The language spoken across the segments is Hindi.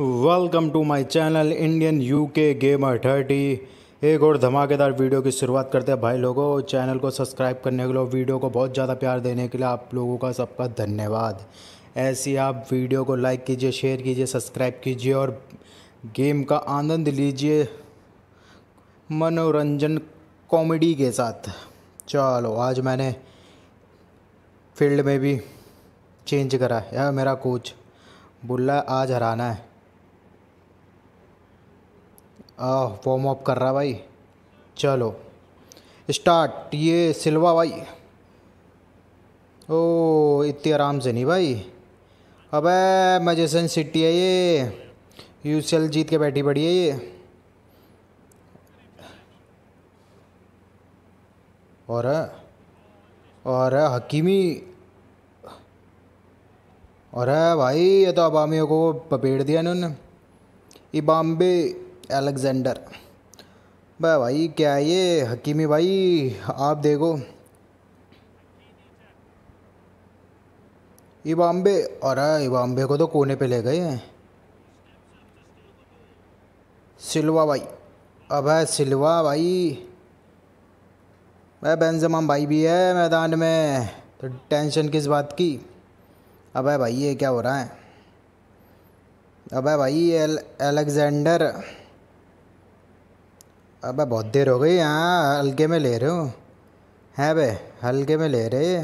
welcome to my channel Indian UK gamer thirty एक और धमाकेदार वीडियो की शुरुआत करते हैं भाई लोगों चैनल को सब्सक्राइब करने के लिए वीडियो को बहुत ज़्यादा प्यार देने के लिए आप लोगों का सबका धन्यवाद ऐसी आप वीडियो को लाइक कीजिए शेयर कीजिए सब्सक्राइब कीजिए और गेम का आनंद लीजिए मनोरंजन कॉमेडी के साथ चलो आज मैंने फील्ड में भी चेंज करा यार मेरा कोच बुल्ला आज हराना है वार्म अप कर रहा भाई चलो स्टार्ट ये सिल्वा भाई ओ इतनी आराम से नहीं भाई अबे मजेसन सिटी है ये यू जीत के बैठी पड़ी है ये और और हकीमी और भाई ये तो अबामियों को पपेड़ दिया इन्होंने इबाम्बे एलेक्जेंडर भाई भाई क्या है ये हकीमी भाई आप देखो इबाम्बे अरे इबाम्बे को तो कोने पे ले गए हैं सिल्वा भाई अब है सिल्वा भाई वह बेंजमा भाई भी है मैदान में तो टेंशन किस बात की अब है भाई ये क्या हो रहा है अब है भाई एल एलेक्जेंडर अबे बहुत देर हो गई यहाँ हल्के में ले रहे हो हैं बे हल्के में ले रहे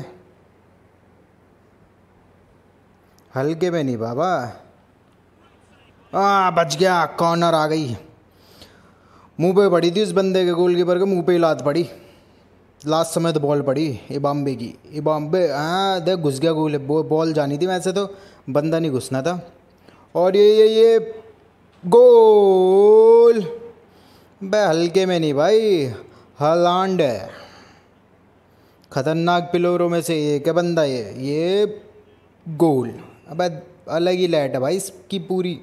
हल्के में नहीं बाबा आ बच गया कॉर्नर आ गई मुंह पे पड़ी थी उस बंदे के गोलकीपर के मुंह पे ही लात पड़ी लास्ट समय तो बॉल पड़ी बॉम्बे की बॉम्बे हाँ देख घुस गया गोल बॉल जानी थी वैसे तो बंदा नहीं घुसना था और ये ये ये गोल बे हल्के में नहीं भाई हलांड है ख़तरनाक पिलोरों में से एक है बंदा ये ये गोल अब अलग ही लाइट है भाई इसकी पूरी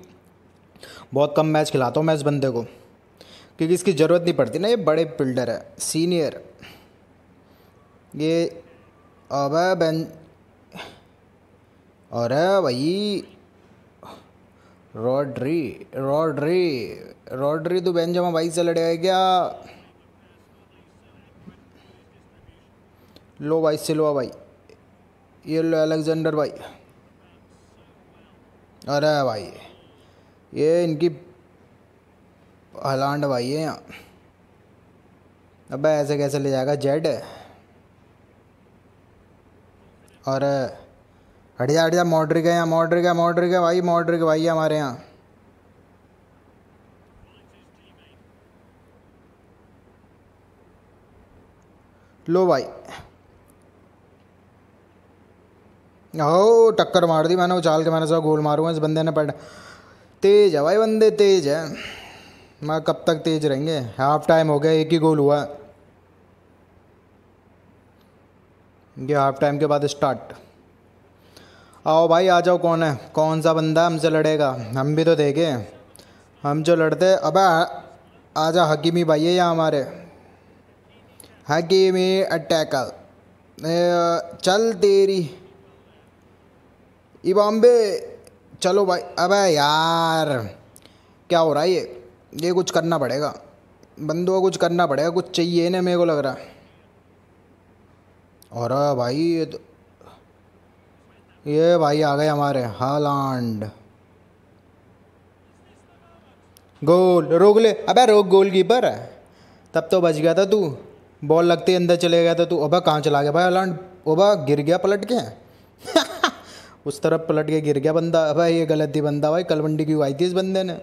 बहुत कम मैच खिलाता हूँ मैं इस बंदे को क्योंकि इसकी ज़रूरत नहीं पड़ती ना ये बड़े बिल्डर है सीनियर ये अब बेन और भाई रॉड्री रॉड्री रॉड्री तो बेंजामा भाई से लड़े क्या लो भाई सिल्वा भाई ये लो अलेक्जेंडर भाई अरे भाई ये इनकी हलांड भाई है यहाँ अब ऐसे कैसे ले जाएगा जेड अरे हट जा हट जा मॉडर है यहाँ मॉडर है मॉडर गया भाई मॉडरिक भाई हमारे यहाँ लो भाई हो टक्कर मार दी मैंने उछाल के मैंने सब गोल मारूंगा इस बंदे ने पढ़ तेज है भाई बंदे तेज है मैं कब तक तेज रहेंगे हाफ टाइम हो गया एक ही गोल हुआ ये हाफ टाइम के बाद स्टार्ट आओ भाई आ जाओ कौन है कौन सा बंदा हमसे लड़ेगा हम भी तो देखे हम जो लड़ते अब आ जा हकीमी भाई है यहाँ हमारे हकीमी अटैकल चल तेरी ई बॉम्बे चलो भाई अबे यार क्या हो रहा है ये ये कुछ करना पड़ेगा बंदों को कुछ करना पड़ेगा कुछ चाहिए ना मेरे को लग रहा है और भाई ये तो ये भाई आ गए हमारे हालांड गोल रोक ले अबे रोक गोल कीपर तब तो बच गया था तू बॉल लगते अंदर चले गया था तू ओबा कहाँ चला गया भाई हालांड ओबा गिर गया पलट के उस तरफ पलट के गिर गया बंदा भाई ये गलत ही बंदा भाई कलवंडी क्यों आई थी इस बंदे ने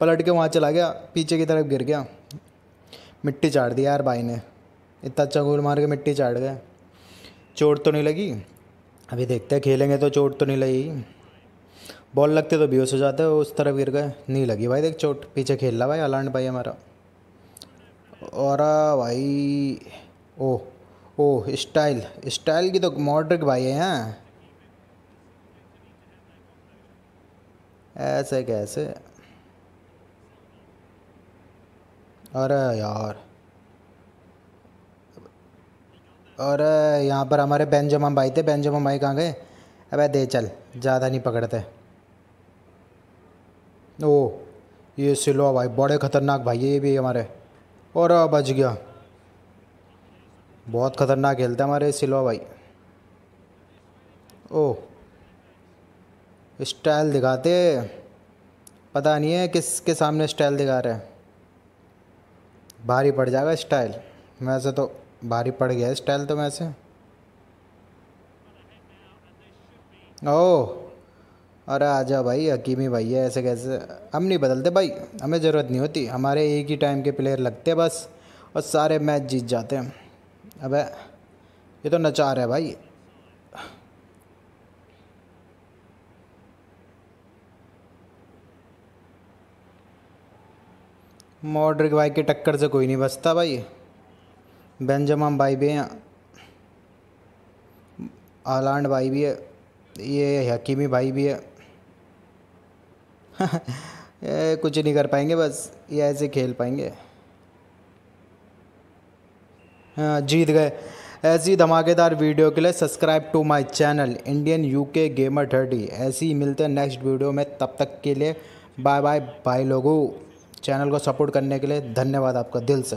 पलट के वहाँ चला गया पीछे की तरफ गिर गया मिट्टी चाट दी यार भाई ने इतना अच्छा गोल मार के मिट्टी चाट गए चोट तो नहीं लगी अभी देखते हैं खेलेंगे तो चोट तो नहीं लगी बॉल लगते तो बेहोश हो जाते उस तरफ गिर गए नहीं लगी भाई देख चोट पीछे खेल रहा भाई अलांड भाई हमारा और भाई ओ ओ स्टाइल स्टाइल की तो मॉडर्क भाई है यहाँ ऐसे कैसे अरे यार और यहाँ पर हमारे बेंजामिन भाई थे बेंजामिन भाई कहाँ गए अबे दे चल ज़्यादा नहीं पकड़ते ओ ये सिलो भाई बड़े ख़तरनाक भाई ये भी हमारे और बच गया बहुत ख़तरनाक खेलते हमारे सिलो भाई ओ स्टाइल दिखाते पता नहीं है किसके सामने स्टाइल दिखा रहे हैं भारी पड़ जाएगा स्टाइल वैसे तो भारी पड़ गया है स्टाइल तो वैसे ओ अरे आ जा भाई हकीमी भाई है ऐसे कैसे हम नहीं बदलते भाई हमें ज़रूरत नहीं होती हमारे एक ही टाइम के प्लेयर लगते बस और सारे मैच जीत जाते हैं अबे ये तो नचार है भाई मॉड्रिक भाई की टक्कर से कोई नहीं बचता भाई बेंजामिन हैं आलांड भाई भी है ये हकीमी भाई भी है ये कुछ नहीं कर पाएंगे बस ये ऐसे खेल पाएंगे हाँ जीत गए ऐसी धमाकेदार वीडियो के लिए subscribe to my channel Indian UK gamer thirty ऐसी ही मिलते हैं नेक्स्ट वीडियो में तब तक के लिए बाय बाय बाय लोगों चैनल को सपोर्ट करने के लिए धन्यवाद आपका दिल से